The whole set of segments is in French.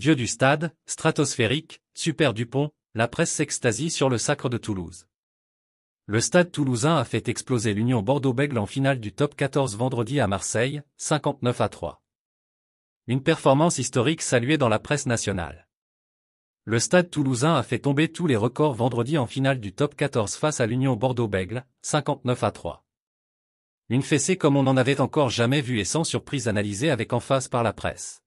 Dieu du stade, stratosphérique, super Dupont, la presse s'extasie sur le sacre de Toulouse. Le stade toulousain a fait exploser l'Union Bordeaux-Bègle en finale du top 14 vendredi à Marseille, 59 à 3. Une performance historique saluée dans la presse nationale. Le stade toulousain a fait tomber tous les records vendredi en finale du top 14 face à l'Union Bordeaux-Bègle, 59 à 3. Une fessée comme on n'en avait encore jamais vu et sans surprise analysée avec emphase par la presse.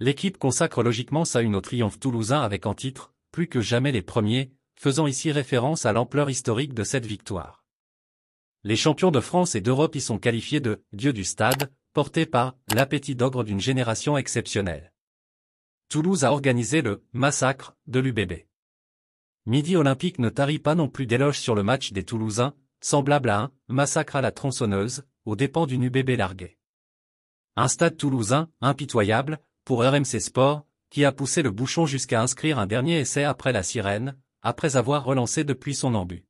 L'équipe consacre logiquement sa une au triomphe toulousain avec en titre, plus que jamais les premiers, faisant ici référence à l'ampleur historique de cette victoire. Les champions de France et d'Europe y sont qualifiés de « dieux du stade », portés par « l'appétit d'ogre d'une génération exceptionnelle ». Toulouse a organisé le « massacre » de l'UBB. Midi Olympique ne tarit pas non plus d'éloges sur le match des Toulousains, semblable à un « massacre à la tronçonneuse », aux dépens d'une UBB larguée. Un stade toulousain, impitoyable, pour RMC Sport, qui a poussé le bouchon jusqu'à inscrire un dernier essai après la sirène, après avoir relancé depuis son embut.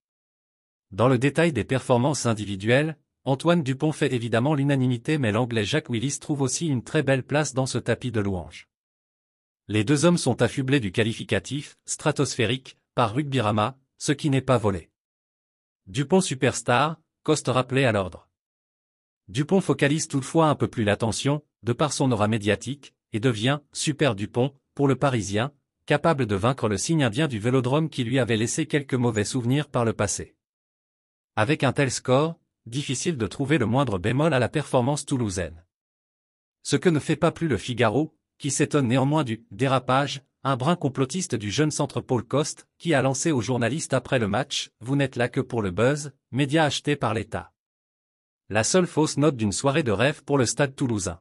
Dans le détail des performances individuelles, Antoine Dupont fait évidemment l'unanimité mais l'anglais Jacques Willis trouve aussi une très belle place dans ce tapis de louanges. Les deux hommes sont affublés du qualificatif stratosphérique par Rugbyrama, ce qui n'est pas volé. Dupont superstar, Coste rappelé à l'ordre. Dupont focalise toutefois un peu plus l'attention, de par son aura médiatique, et devient « Super Dupont » pour le Parisien, capable de vaincre le signe indien du vélodrome qui lui avait laissé quelques mauvais souvenirs par le passé. Avec un tel score, difficile de trouver le moindre bémol à la performance toulousaine. Ce que ne fait pas plus le Figaro, qui s'étonne néanmoins du « dérapage », un brin complotiste du jeune centre Paul Coste, qui a lancé aux journalistes après le match « Vous n'êtes là que pour le buzz », média acheté par l'État. La seule fausse note d'une soirée de rêve pour le stade toulousain.